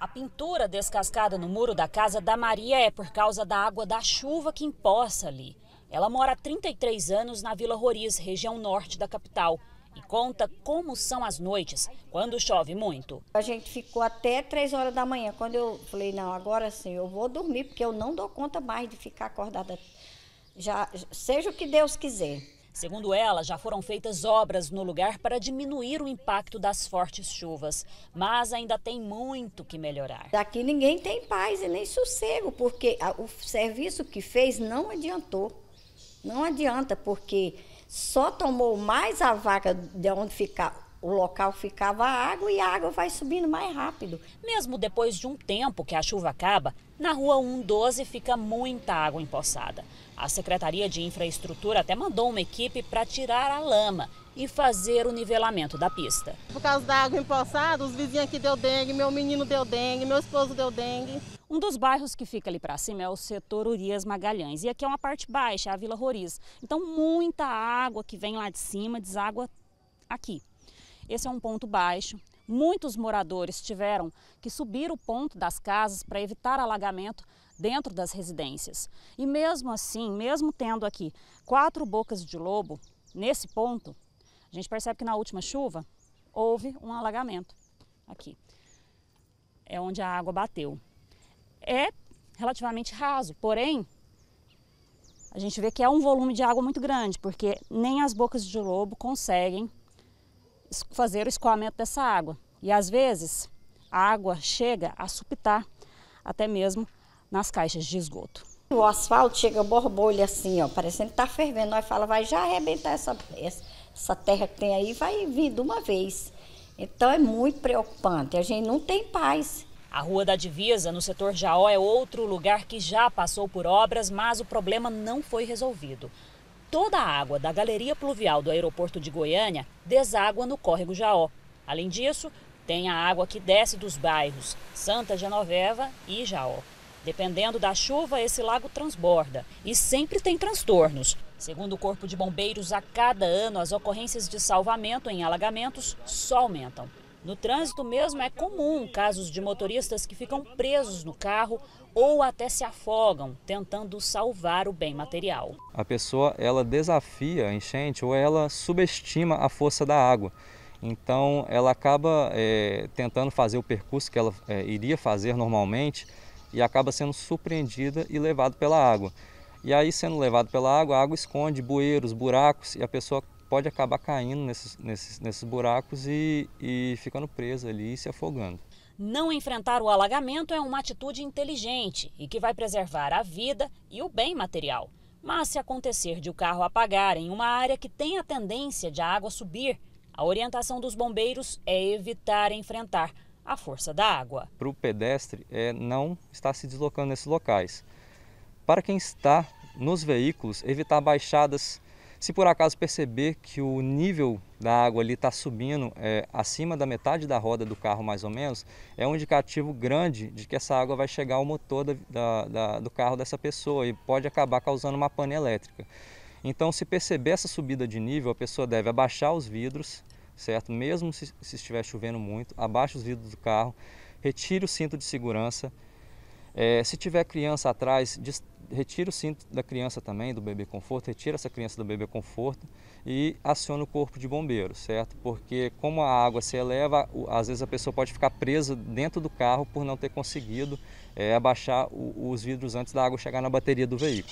A pintura descascada no muro da casa da Maria é por causa da água da chuva que empoça ali. Ela mora há 33 anos na Vila Roriz, região norte da capital, e conta como são as noites quando chove muito. A gente ficou até 3 horas da manhã, quando eu falei, não, agora sim, eu vou dormir, porque eu não dou conta mais de ficar acordada, já seja o que Deus quiser. Segundo ela, já foram feitas obras no lugar para diminuir o impacto das fortes chuvas, mas ainda tem muito que melhorar. Daqui ninguém tem paz e nem sossego, porque o serviço que fez não adiantou. Não adianta, porque só tomou mais a vaca de onde ficar o local ficava água e a água vai subindo mais rápido. Mesmo depois de um tempo que a chuva acaba, na rua 112 fica muita água empoçada. A Secretaria de Infraestrutura até mandou uma equipe para tirar a lama e fazer o nivelamento da pista. Por causa da água empoçada, os vizinhos aqui deu dengue, meu menino deu dengue, meu esposo deu dengue. Um dos bairros que fica ali para cima é o setor Urias Magalhães. E aqui é uma parte baixa, é a Vila Roriz. Então, muita água que vem lá de cima deságua aqui. Esse é um ponto baixo. Muitos moradores tiveram que subir o ponto das casas para evitar alagamento dentro das residências. E mesmo assim, mesmo tendo aqui quatro bocas de lobo, nesse ponto, a gente percebe que na última chuva houve um alagamento aqui. É onde a água bateu. É relativamente raso, porém, a gente vê que é um volume de água muito grande, porque nem as bocas de lobo conseguem fazer o escoamento dessa água. E às vezes a água chega a supitar até mesmo nas caixas de esgoto. O asfalto chega borbolha assim, ó, parecendo que está fervendo. Nós fala, vai já arrebentar essa, essa terra que tem aí, vai vir de uma vez. Então é muito preocupante, a gente não tem paz. A Rua da Divisa, no setor Jaó, é outro lugar que já passou por obras, mas o problema não foi resolvido. Toda a água da galeria pluvial do aeroporto de Goiânia deságua no córrego Jaó. Além disso, tem a água que desce dos bairros Santa Genoveva e Jaó. Dependendo da chuva, esse lago transborda e sempre tem transtornos. Segundo o Corpo de Bombeiros, a cada ano as ocorrências de salvamento em alagamentos só aumentam. No trânsito mesmo é comum casos de motoristas que ficam presos no carro ou até se afogam, tentando salvar o bem material. A pessoa ela desafia a enchente ou ela subestima a força da água. Então ela acaba é, tentando fazer o percurso que ela é, iria fazer normalmente e acaba sendo surpreendida e levada pela água. E aí, sendo levado pela água, a água esconde bueiros, buracos e a pessoa pode acabar caindo nesses, nesses, nesses buracos e, e ficando presa ali e se afogando. Não enfrentar o alagamento é uma atitude inteligente e que vai preservar a vida e o bem material. Mas se acontecer de o carro apagar em uma área que tem a tendência de a água subir, a orientação dos bombeiros é evitar enfrentar a força da água. Para o pedestre, é não estar se deslocando nesses locais. Para quem está nos veículos, evitar baixadas se por acaso perceber que o nível da água ali está subindo é, acima da metade da roda do carro, mais ou menos, é um indicativo grande de que essa água vai chegar ao motor da, da, da, do carro dessa pessoa e pode acabar causando uma pane elétrica. Então, se perceber essa subida de nível, a pessoa deve abaixar os vidros, certo? Mesmo se, se estiver chovendo muito, abaixa os vidros do carro, retire o cinto de segurança. É, se tiver criança atrás, retira o cinto da criança também, do bebê conforto, retira essa criança do bebê conforto e aciona o corpo de bombeiro, certo? Porque como a água se eleva, às vezes a pessoa pode ficar presa dentro do carro por não ter conseguido é, abaixar o, os vidros antes da água chegar na bateria do veículo.